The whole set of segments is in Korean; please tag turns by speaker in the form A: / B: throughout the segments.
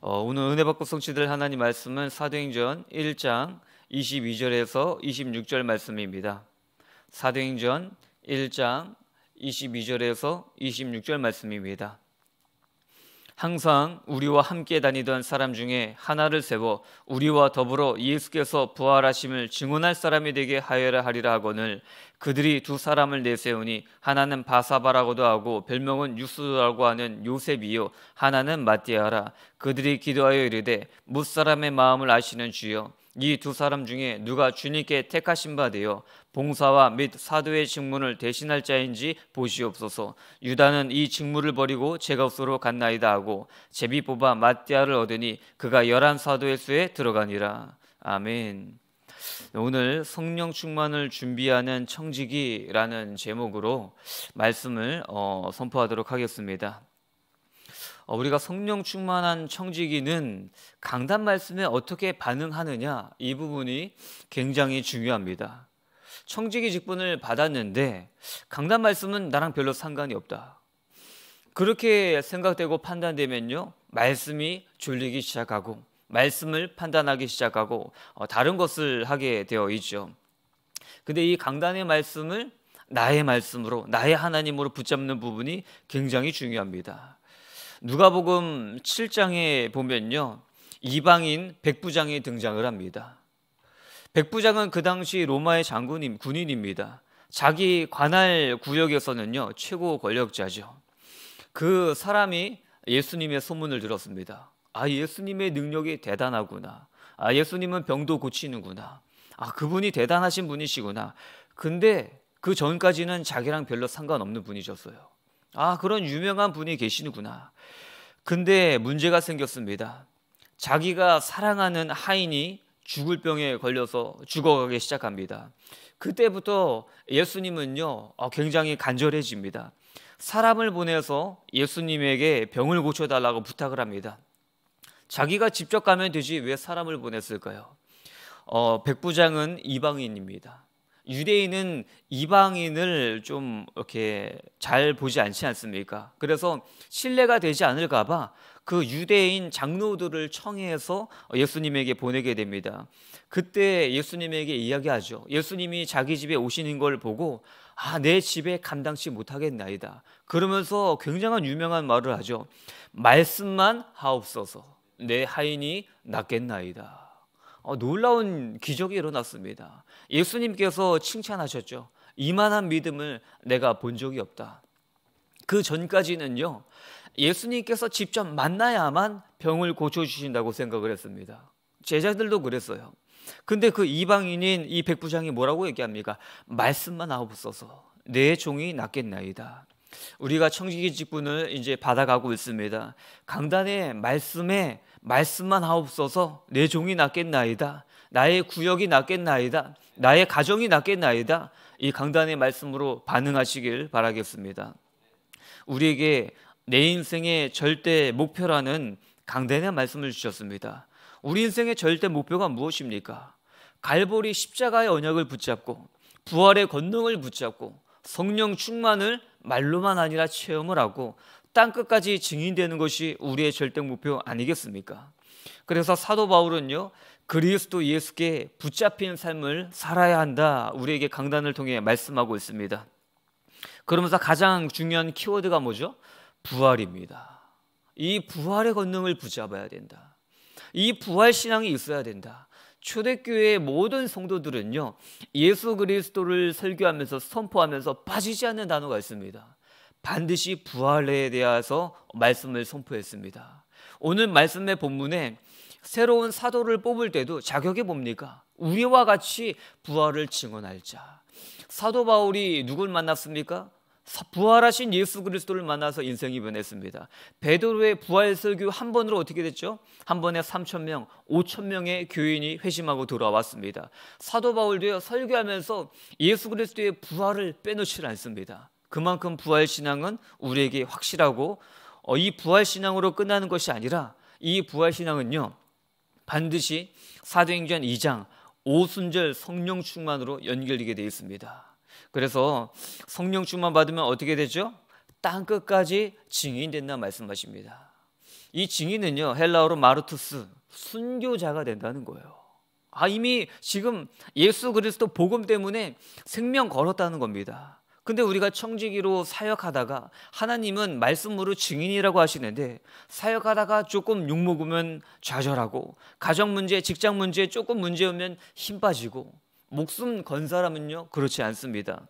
A: 어, 오늘 은혜 받고 성취될 하나님 말씀은 사도행전 1장 22절에서 26절 말씀입니다. 사도행전 1장 22절에서 26절 말씀입니다. 항상 우리와 함께 다니던 사람 중에 하나를 세워 우리와 더불어 예수께서 부활하심을 증언할 사람이 되게 하여라 하리라 하거늘 그들이 두 사람을 내세우니 하나는 바사바라고도 하고 별명은 유스라고 하는 요셉이요 하나는 마띠아라 그들이 기도하여 이르되 못 사람의 마음을 아시는 주여 이두 사람 중에 누가 주님께 택하신 바 되어 봉사와 및 사도의 직무를 대신할 자인지 보시옵소서. 유다는 이 직무를 버리고 제 값으로 갔나이다 하고 제비 뽑아 마띠아를 얻으니 그가 열한 사도의 수에 들어가니라. 아멘. 오늘 성령 충만을 준비하는 청지기라는 제목으로 말씀을 어, 선포하도록 하겠습니다. 어, 우리가 성령 충만한 청지기는 강단 말씀에 어떻게 반응하느냐 이 부분이 굉장히 중요합니다. 청지기 직분을 받았는데 강단 말씀은 나랑 별로 상관이 없다. 그렇게 생각되고 판단되면요. 말씀이 졸리기 시작하고 말씀을 판단하기 시작하고 어, 다른 것을 하게 되어 있죠. 근데 이 강단의 말씀을 나의 말씀으로 나의 하나님으로 붙잡는 부분이 굉장히 중요합니다. 누가복음 7장에 보면요. 이방인 백부장이 등장을 합니다. 백부장은 그 당시 로마의 장군임 군인입니다. 자기 관할 구역에서는요. 최고 권력자죠. 그 사람이 예수님의 소문을 들었습니다. 아, 예수님의 능력이 대단하구나. 아, 예수님은 병도 고치는구나. 아, 그분이 대단하신 분이시구나. 근데 그 전까지는 자기랑 별로 상관없는 분이셨어요. 아, 그런 유명한 분이 계시는구나. 근데 문제가 생겼습니다. 자기가 사랑하는 하인이 죽을 병에 걸려서 죽어가기 시작합니다. 그때부터 예수님은요, 어, 굉장히 간절해집니다. 사람을 보내서 예수님에게 병을 고쳐달라고 부탁을 합니다. 자기가 직접 가면 되지 왜 사람을 보냈을까요? 어, 백부장은 이방인입니다. 유대인은 이방인을 좀 이렇게 잘 보지 않지 않습니까? 그래서 신뢰가 되지 않을까봐 그 유대인 장로들을 청해서 예수님에게 보내게 됩니다. 그때 예수님에게 이야기하죠. 예수님이 자기 집에 오시는 걸 보고 아, 내 집에 감당치 못하겠나이다. 그러면서 굉장한 유명한 말을 하죠. 말씀만 하옵소서. 내 하인이 낫겠나이다. 어, 놀라운 기적이 일어났습니다. 예수님께서 칭찬하셨죠. 이만한 믿음을 내가 본 적이 없다. 그 전까지는요, 예수님께서 직접 만나야만 병을 고쳐주신다고 생각을 했습니다. 제자들도 그랬어요. 근데 그 이방인인 이 백부장이 뭐라고 얘기합니까? 말씀만 하옵소서, 내 종이 낫겠나이다. 우리가 청지기 직분을 이제 받아가고 있습니다. 강단의 말씀에 말씀만 하옵소서 내 종이 낫겠나이다. 나의 구역이 낫겠나이다. 나의 가정이 낫겠나이다. 이 강단의 말씀으로 반응하시길 바라겠습니다. 우리에게 내 인생의 절대 목표라는 강단의 말씀을 주셨습니다. 우리 인생의 절대 목표가 무엇입니까? 갈보리 십자가의 언약을 붙잡고 부활의 권능을 붙잡고 성령 충만을 말로만 아니라 체험을 하고 땅 끝까지 증인되는 것이 우리의 절대 목표 아니겠습니까? 그래서 사도 바울은요 그리스도 예수께 붙잡힌 삶을 살아야 한다 우리에게 강단을 통해 말씀하고 있습니다. 그러면서 가장 중요한 키워드가 뭐죠? 부활입니다. 이 부활의 권능을 붙잡아야 된다. 이 부활 신앙이 있어야 된다. 초대교회의 모든 성도들은요 예수 그리스도를 설교하면서 선포하면서 빠지지 않는 단어가 있습니다. 반드시 부활에 대해서 말씀을 선포했습니다. 오늘 말씀의 본문에 새로운 사도를 뽑을 때도 자격이 뭡니까? 우리와 같이 부활을 증언할 자. 사도 바울이 누굴 만났습니까? 부활하신 예수 그리스도를 만나서 인생이 변했습니다. 베드로의 부활 설교 한 번으로 어떻게 됐죠? 한 번에 3천 명, 5천 명의 교인이 회심하고 돌아왔습니다. 사도 바울도 설교하면서 예수 그리스도의 부활을 빼놓지 않습니다. 그만큼 부활 신앙은 우리에게 확실하고 어, 이 부활 신앙으로 끝나는 것이 아니라 이 부활 신앙은요 반드시 사도행전 2장 오순절 성령 충만으로 연결되게 되어 있습니다. 그래서 성령 충만 받으면 어떻게 되죠? 땅 끝까지 증인 된다 말씀하십니다. 이 증인은요 헬라어로 마르투스 순교자가 된다는 거예요. 아 이미 지금 예수 그리스도 복음 때문에 생명 걸었다는 겁니다. 근데 우리가 청지기로 사역하다가 하나님은 말씀으로 증인이라고 하시는데 사역하다가 조금 욕먹으면 좌절하고 가정 문제, 직장 문제 조금 문제오면 힘 빠지고 목숨 건 사람은요 그렇지 않습니다.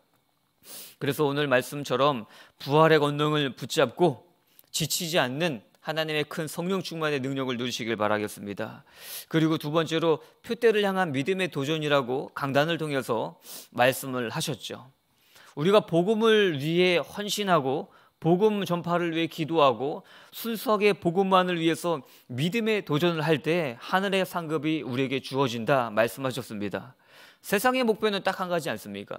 A: 그래서 오늘 말씀처럼 부활의 권능을 붙잡고 지치지 않는 하나님의 큰 성령 충만의 능력을 누리시길 바라겠습니다. 그리고 두 번째로 표대를 향한 믿음의 도전이라고 강단을 통해서 말씀을 하셨죠. 우리가 복음을 위해 헌신하고 복음 전파를 위해 기도하고 순수하게 복음만을 위해서 믿음의 도전을 할 때 하늘의 상급이 우리에게 주어진다 말씀하셨습니다. 세상의 목표는 딱 한 가지 않습니까?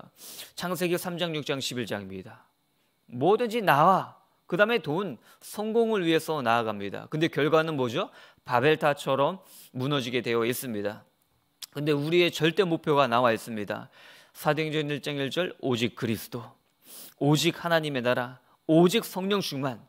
A: 창세기 3장, 6장, 11장입니다. 뭐든지 나와 그 다음에 돈, 성공을 위해서 나아갑니다. 근데 결과는 뭐죠? 바벨타처럼 무너지게 되어 있습니다. 근데 우리의 절대 목표가 나와 있습니다. 사도행전 1장 1절 오직 그리스도, 오직 하나님의 나라, 오직 성령 충만.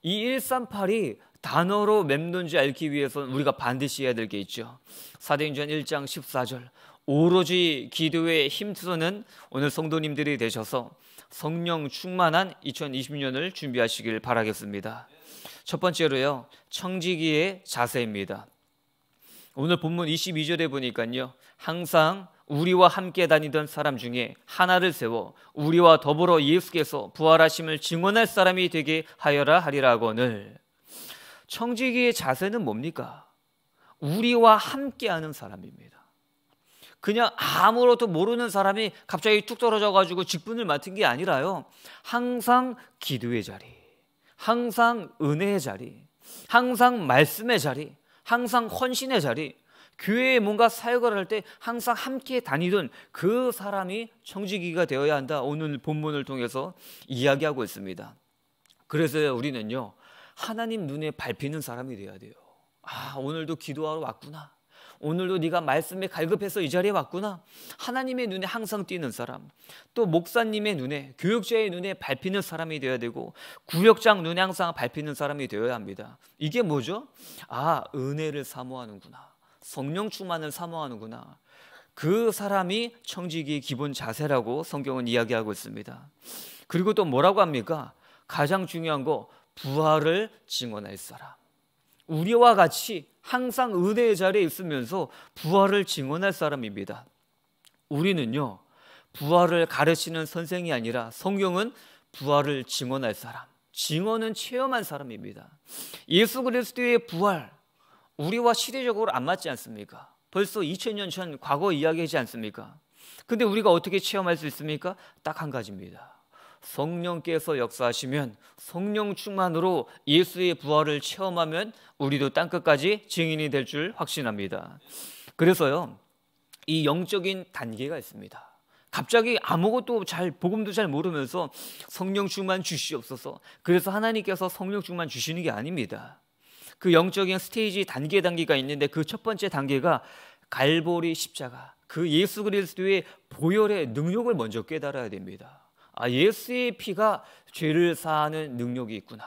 A: 이 138이 단어로 맴돈지 알기 위해서는 우리가 반드시 해야 될 게 있죠. 사도행전 1장 14절 오로지 기도에 힘쓰는 오늘 성도님들이 되셔서 성령 충만한 2020년을 준비하시길 바라겠습니다. 첫 번째로요. 청지기의 자세입니다. 오늘 본문 22절에 보니까요. 항상 우리와 함께 다니던 사람 중에 하나를 세워 우리와 더불어 예수께서 부활하심을 증언할 사람이 되게 하여라 하리라거늘. 청지기의 자세는 뭡니까? 우리와 함께하는 사람입니다. 그냥 아무것도 모르는 사람이 갑자기 뚝 떨어져가지고 직분을 맡은 게 아니라요. 항상 기도의 자리, 항상 은혜의 자리, 항상 말씀의 자리, 항상 헌신의 자리, 교회에 뭔가 사역을 할 때 항상 함께 다니던 그 사람이 청지기가 되어야 한다. 오늘 본문을 통해서 이야기하고 있습니다. 그래서 우리는요, 하나님 눈에 밟히는 사람이 되어야 돼요. 아, 오늘도 기도하러 왔구나. 오늘도 네가 말씀에 갈급해서 이 자리에 왔구나. 하나님의 눈에 항상 띄는 사람. 또 목사님의 눈에, 교육자의 눈에 밟히는 사람이 되어야 되고 구역장 눈에 항상 밟히는 사람이 되어야 합니다. 이게 뭐죠? 아, 은혜를 사모하는구나. 성령 충만을 사모하는구나. 그 사람이 청지기의 기본 자세라고 성경은 이야기하고 있습니다. 그리고 또 뭐라고 합니까? 가장 중요한 거 부활을 증언할 사람. 우리와 같이 항상 은혜의 자리에 있으면서 부활을 증언할 사람입니다. 우리는요, 부활을 가르치는 선생이 아니라 성경은 부활을 증언할 사람, 증언은 체험한 사람입니다. 예수 그리스도의 부활, 우리와 시대적으로 안 맞지 않습니까? 벌써 2000년 전 과거 이야기하지 않습니까? 근데 우리가 어떻게 체험할 수 있습니까? 딱 한 가지입니다. 성령께서 역사하시면 성령 충만으로 예수의 부활을 체험하면 우리도 땅끝까지 증인이 될 줄 확신합니다. 그래서요. 이 영적인 단계가 있습니다. 갑자기 아무것도 잘 복음도 잘 모르면서 성령 충만 주시옵소서. 그래서 하나님께서 성령 충만 주시는 게 아닙니다. 그 영적인 스테이지 단계 단계가 있는데 그 첫 번째 단계가 갈보리 십자가. 그 예수 그리스도의 보혈의 능력을 먼저 깨달아야 됩니다. 아, 예수의 피가 죄를 사하는 능력이 있구나.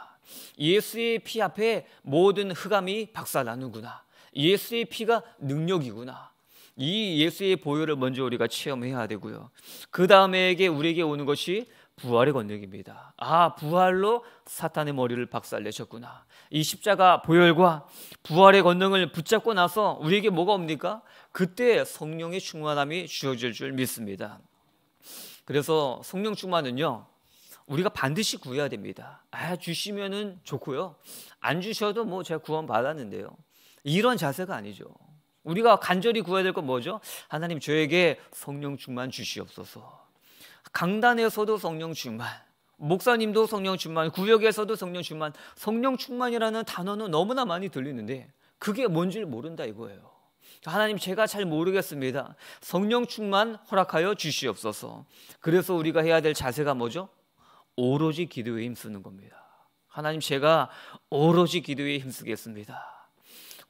A: 예수의 피 앞에 모든 흑암이 박살나는구나. 예수의 피가 능력이구나. 이 예수의 보혈을 먼저 우리가 체험해야 되고요. 그다음에 우리에게 오는 것이 부활의 권능입니다. 아, 부활로 사탄의 머리를 박살내셨구나. 이 십자가 보혈과 부활의 권능을 붙잡고 나서 우리에게 뭐가 옵니까? 그때 성령의 충만함이 주어질 줄 믿습니다. 그래서 성령 충만은요. 우리가 반드시 구해야 됩니다. 아, 주시면은 좋고요. 안 주셔도 뭐 제가 구원 받았는데요. 이런 자세가 아니죠. 우리가 간절히 구해야 될 건 뭐죠? 하나님 저에게 성령 충만 주시옵소서. 강단에서도 성령 충만, 목사님도 성령 충만, 구역에서도 성령 충만, 성령 충만이라는 단어는 너무나 많이 들리는데 그게 뭔지를 모른다 이거예요. 하나님 제가 잘 모르겠습니다. 성령 충만 허락하여 주시옵소서. 그래서 우리가 해야 될 자세가 뭐죠? 오로지 기도에 힘쓰는 겁니다. 하나님 제가 오로지 기도에 힘쓰겠습니다.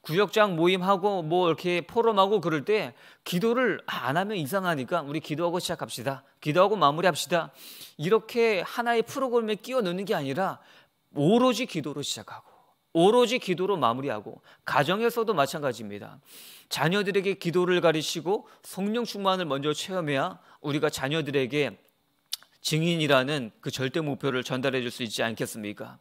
A: 구역장 모임하고 뭐 이렇게 포럼하고 그럴 때 기도를 안 하면 이상하니까 우리 기도하고 시작합시다. 기도하고 마무리합시다. 이렇게 하나의 프로그램에 끼워 넣는 게 아니라 오로지 기도로 시작하고 오로지 기도로 마무리하고 가정에서도 마찬가지입니다. 자녀들에게 기도를 가리시고 성령 충만을 먼저 체험해야 우리가 자녀들에게 증인이라는 그 절대 목표를 전달해 줄 수 있지 않겠습니까?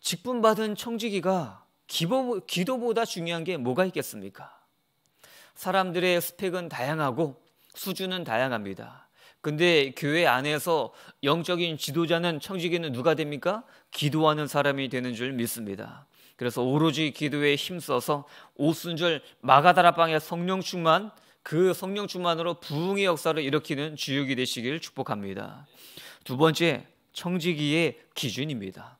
A: 직분받은 청지기가 기보, 기도보다 중요한 게 뭐가 있겠습니까? 사람들의 스펙은 다양하고 수준은 다양합니다. 근데 교회 안에서 영적인 지도자는 청지기는 누가 됩니까? 기도하는 사람이 되는 줄 믿습니다. 그래서 오로지 기도에 힘써서 오순절 마가다라방의 성령 충만 그 성령 충만으로 부흥의 역사를 일으키는 주역이 되시길 축복합니다. 두 번째 청지기의 기준입니다.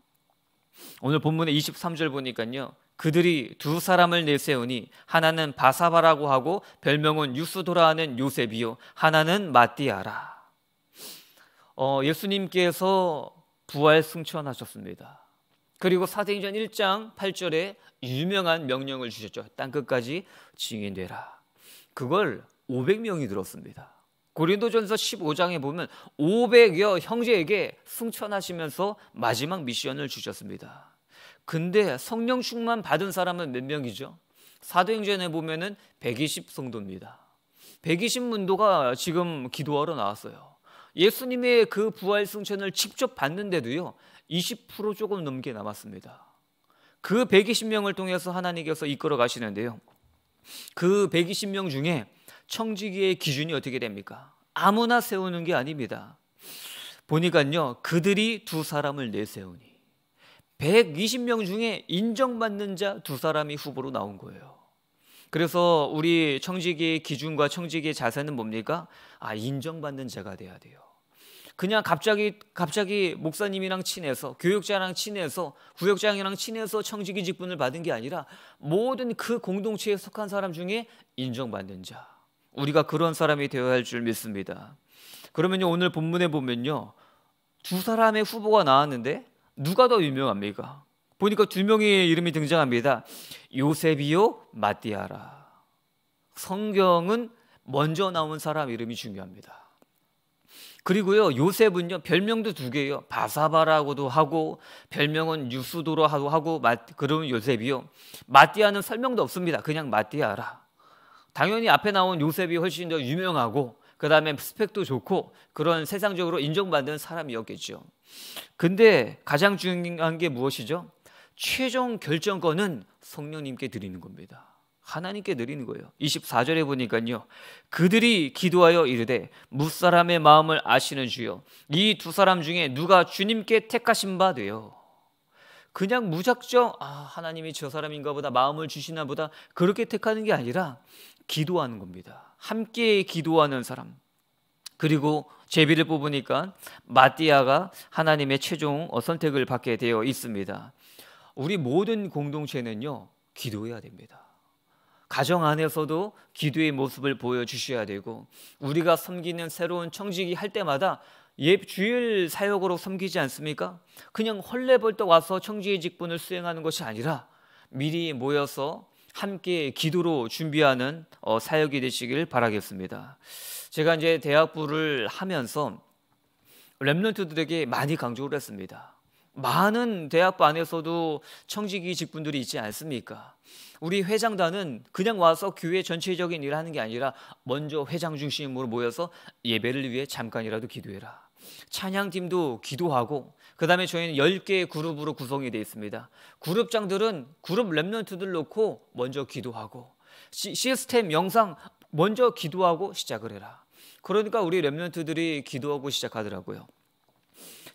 A: 오늘 본문의 23절 보니까요. 그들이 두 사람을 내세우니 하나는 바사바라고 하고 별명은 육수돌아 하는 요셉이요 하나는 마띠아라. 어, 예수님께서 부활 승천하셨습니다. 그리고 사도행전 1장 8절에 유명한 명령을 주셨죠. 땅 끝까지 증인되라. 그걸 500명이 들었습니다. 고린도전서 15장에 보면 500여 형제에게 승천하시면서 마지막 미션을 주셨습니다. 근데 성령 충만 받은 사람은 몇 명이죠? 사도행전에 보면은 120 성도입니다. 120 문도가 지금 기도하러 나왔어요. 예수님의 그 부활 승천을 직접 봤는데도요. 20% 조금 넘게 남았습니다. 그 120명을 통해서 하나님께서 이끌어 가시는데요. 그 120명 중에 청지기의 기준이 어떻게 됩니까? 아무나 세우는 게 아닙니다. 보니까요. 그들이 두 사람을 내세우니 120명 중에 인정받는 자 두 사람이 후보로 나온 거예요. 그래서 우리 청지기의 기준과 청지기의 자세는 뭡니까? 아, 인정받는 자가 돼야 돼요. 그냥 갑자기 갑자기 목사님이랑 친해서 교육자랑 친해서 구역장이랑 친해서 청지기 직분을 받은 게 아니라 모든 그 공동체에 속한 사람 중에 인정받는 자. 우리가 그런 사람이 되어야 할 줄 믿습니다. 그러면요 오늘 본문에 보면요 두 사람의 후보가 나왔는데 누가 더 유명합니까? 보니까 두 명의 이름이 등장합니다. 요셉이요 마띠아라. 성경은 먼저 나온 사람 이름이 중요합니다. 그리고요 요셉은요 별명도 두 개예요 바사바라고도 하고 별명은 유수도로하고 하고 그러면 요셉이요 마띠아는 설명도 없습니다 그냥 마띠아라 당연히 앞에 나온 요셉이 훨씬 더 유명하고 그 다음에 스펙도 좋고 그런 세상적으로 인정받는 사람이었겠죠 근데 가장 중요한 게 무엇이죠? 최종 결정권은 성령님께 드리는 겁니다 하나님께 드리는 거예요. 24절에 보니까요. 그들이 기도하여 이르되 무사람의 마음을 아시는 주여 이 두 사람 중에 누가 주님께 택하신 바 되요. 그냥 무작정 아, 하나님이 저 사람인가 보다 마음을 주시나 보다 그렇게 택하는 게 아니라 기도하는 겁니다. 함께 기도하는 사람. 그리고 제비를 뽑으니까 마띠아가 하나님의 최종 선택을 받게 되어 있습니다. 우리 모든 공동체는요. 기도해야 됩니다. 가정 안에서도 기도의 모습을 보여주셔야 되고 우리가 섬기는 새로운 청지기 할 때마다 예 주일 사역으로 섬기지 않습니까? 그냥 헐레벌떡 와서 청지의 직분을 수행하는 것이 아니라 미리 모여서 함께 기도로 준비하는 어, 사역이 되시길 바라겠습니다. 제가 이제 대학부를 하면서 렘런트들에게 많이 강조를 했습니다. 많은 대학부 안에서도 청지기 직분들이 있지 않습니까? 우리 회장단은 그냥 와서 교회 전체적인 일을 하는 게 아니라 먼저 회장 중심으로 모여서 예배를 위해 잠깐이라도 기도해라. 찬양팀도 기도하고 그다음에 저희는 10개의 그룹으로 구성이 되어 있습니다. 그룹장들은 그룹 랩런트들 놓고 먼저 기도하고 시, 시스템 영상 먼저 기도하고 시작을 해라. 그러니까 우리 랩런트들이 기도하고 시작하더라고요.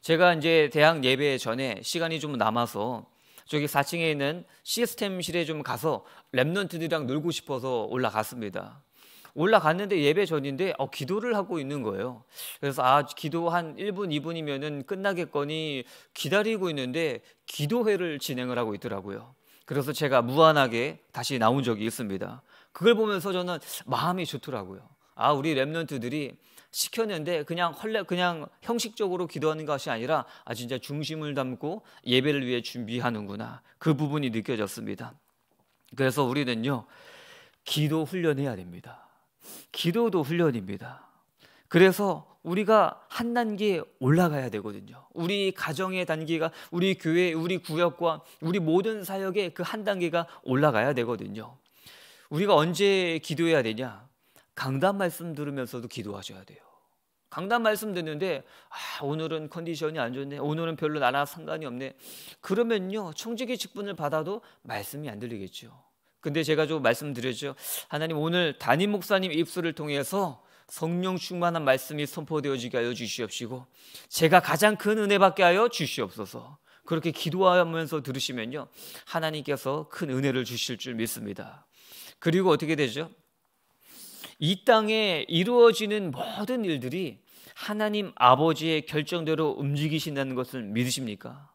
A: 제가 이제 대학 예배 전에 시간이 좀 남아서 저기 4층에 있는 시스템실에 좀 가서 랩넌트들이랑 놀고 싶어서 올라갔습니다. 올라갔는데 예배 전인데 어, 기도를 하고 있는 거예요. 그래서 아 기도 한 1분 2분이면은 끝나겠거니 기다리고 있는데 기도회를 진행을 하고 있더라고요. 그래서 제가 무한하게 다시 나온 적이 있습니다. 그걸 보면서 저는 마음이 좋더라고요. 아 우리 랩넌트들이 시켰는데 그냥 헐레 그냥 형식적으로 기도하는 것이 아니라 아 진짜 중심을 담고 예배를 위해 준비하는구나 그 부분이 느껴졌습니다. 그래서 우리는요 기도 훈련해야 됩니다. 기도도 훈련입니다. 그래서 우리가 한 단계 올라가야 되거든요. 우리 가정의 단계가 우리 교회, 우리 구역과 우리 모든 사역의 그 한 단계가 올라가야 되거든요. 우리가 언제 기도해야 되냐? 강단 말씀 들으면서도 기도하셔야 돼요. 강단 말씀 듣는데 아, 오늘은 컨디션이 안 좋네. 오늘은 별로 나랑 상관이 없네. 그러면요. 청지기 직분을 받아도 말씀이 안 들리겠죠. 근데 제가 좀 말씀드렸죠. 하나님 오늘 담임 목사님 입술을 통해서 성령 충만한 말씀이 선포되어지게 하여 주시옵시고 제가 가장 큰 은혜 받게 하여 주시옵소서. 그렇게 기도하면서 들으시면요. 하나님께서 큰 은혜를 주실 줄 믿습니다. 그리고 어떻게 되죠? 이 땅에 이루어지는 모든 일들이 하나님 아버지의 결정대로 움직이신다는 것을 믿으십니까?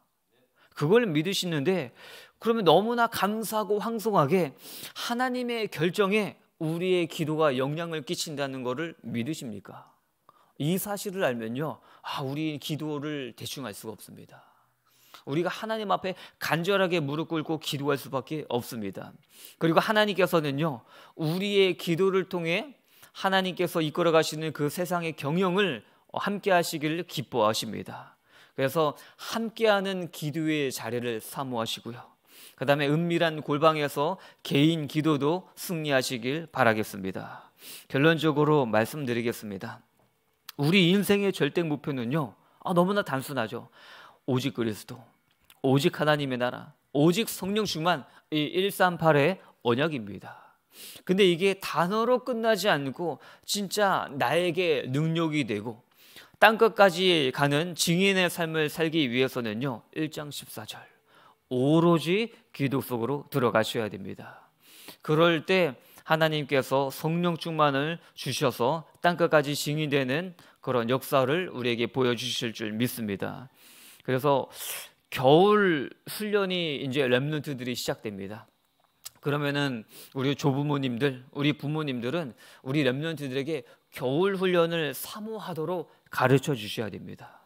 A: 그걸 믿으시는데 그러면 너무나 감사하고 황송하게 하나님의 결정에 우리의 기도가 영향을 끼친다는 것을 믿으십니까? 이 사실을 알면요. 아, 우리 기도를 대충 할 수가 없습니다. 우리가 하나님 앞에 간절하게 무릎 꿇고 기도할 수밖에 없습니다. 그리고 하나님께서는요, 우리의 기도를 통해 하나님께서 이끌어 가시는 그 세상의 경영을 함께 하시기를 기뻐하십니다. 그래서 함께하는 기도의 자리를 사모하시고요. 그 다음에 은밀한 골방에서 개인 기도도 승리하시길 바라겠습니다. 결론적으로 말씀드리겠습니다. 우리 인생의 절대 목표는요, 아, 너무나 단순하죠. 오직 그리스도, 오직 하나님의 나라, 오직 성령 충만 이 138의 언약입니다. 근데 이게 단어로 끝나지 않고 진짜 나에게 능력이 되고 땅 끝까지 가는 증인의 삶을 살기 위해서는요. 1장 14절. 오로지 기도 속으로 들어가셔야 됩니다. 그럴 때 하나님께서 성령 충만을 주셔서 땅 끝까지 증인되는 그런 역사를 우리에게 보여주실 줄 믿습니다. 그래서 겨울 훈련이 이제 렘넌트들이 시작됩니다. 그러면은 우리 조부모님들, 우리 부모님들은 우리 렘넌트들에게 겨울 훈련을 사모하도록 가르쳐 주셔야 됩니다.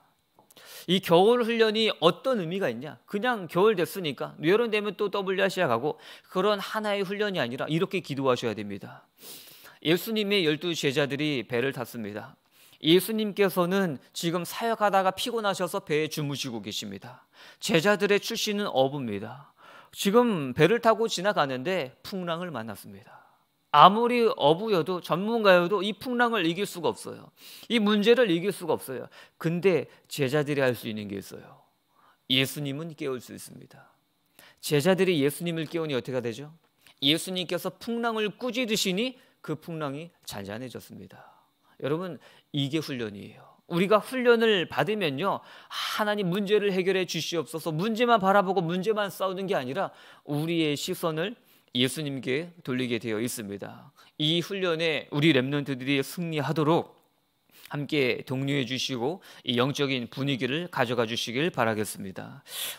A: 이 겨울 훈련이 어떤 의미가 있냐? 그냥 겨울 됐으니까 여름 되면 또 w r c 가고 그런 하나의 훈련이 아니라 이렇게 기도하셔야 됩니다. 예수님의 열두 제자들이 배를 탔습니다. 예수님께서는 지금 사역하다가 피곤하셔서 배에 주무시고 계십니다. 제자들의 출신은 어부입니다. 지금 배를 타고 지나가는데 풍랑을 만났습니다. 아무리 어부여도 전문가여도 이 풍랑을 이길 수가 없어요. 이 문제를 이길 수가 없어요. 근데 제자들이 할 수 있는 게 있어요. 예수님은 깨울 수 있습니다. 제자들이 예수님을 깨우니 어떻게 되죠? 예수님께서 풍랑을 꾸짖으시니 그 풍랑이 잔잔해졌습니다. 여러분 이게 훈련이에요. 우리가 훈련을 받으면요. 하나님 문제를 해결해 주시옵소서. 문제만 바라보고 문제만 싸우는 게 아니라 우리의 시선을 예수님께 돌리게 되어 있습니다. 이 훈련에 우리 랩런트들이 승리하도록 함께 독려해 주시고 이 영적인 분위기를 가져가 주시길 바라겠습니다.